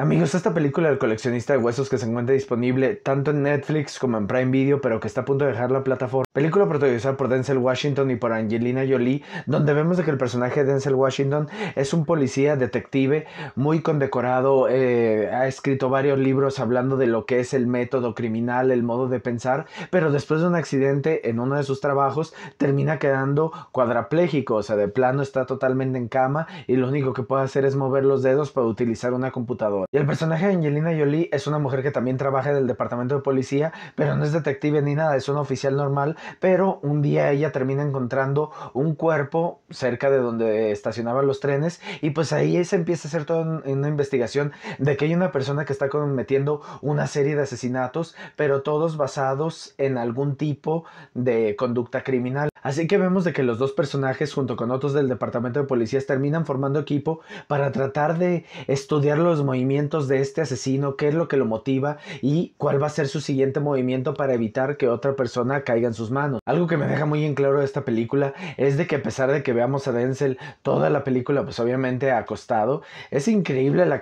Amigos, esta película del coleccionista de huesos que se encuentra disponible tanto en Netflix como en Prime Video, pero que está a punto de dejar la plataforma. Película protagonizada por Denzel Washington y por Angelina Jolie, donde vemos que el personaje de Denzel Washington es un policía detective muy condecorado, eh, ha escrito varios libros hablando de lo que es el método criminal, el modo de pensar, pero después de un accidente en uno de sus trabajos termina quedando cuadrapléjico, o sea, de plano está totalmente en cama y lo único que puede hacer es mover los dedos para utilizar una computadora. Y el personaje de Angelina Jolie es una mujer que también trabaja en el departamento de policía, pero no es detective ni nada, es una oficial normal, pero un día ella termina encontrando un cuerpo cerca de donde estacionaban los trenes y pues ahí se empieza a hacer toda una investigación de que hay una persona que está cometiendo una serie de asesinatos, pero todos basados en algún tipo de conducta criminal. Así que vemos de que los dos personajes junto con otros del departamento de policías terminan formando equipo para tratar de estudiar los movimientos de este asesino, qué es lo que lo motiva y cuál va a ser su siguiente movimiento para evitar que otra persona caiga en sus manos. Algo que me deja muy en claro de esta película es de que a pesar de que veamos a Denzel toda la película pues obviamente acostado, es increíble la,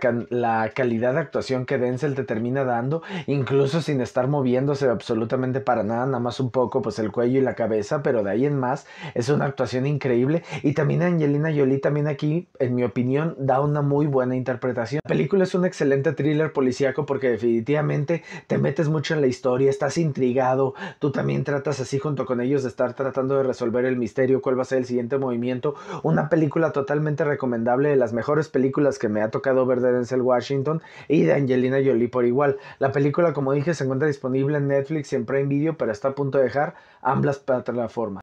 calidad de actuación que Denzel te termina dando, incluso sin estar moviéndose absolutamente para nada, nada más un poco pues el cuello y la cabeza, pero de ahí más. Es una actuación increíble. Y también Angelina Jolie, también aquí, en mi opinión, da una muy buena interpretación. La película es un excelente thriller policíaco porque definitivamente te metes mucho en la historia, estás intrigado, tú también tratas así junto con ellos de estar tratando de resolver el misterio, cuál va a ser el siguiente movimiento. Una película totalmente recomendable, de las mejores películas que me ha tocado ver de Denzel Washington y de Angelina Jolie por igual. La película, como dije, se encuentra disponible en Netflix y en Prime Video, pero está a punto de dejar ambas plataformas.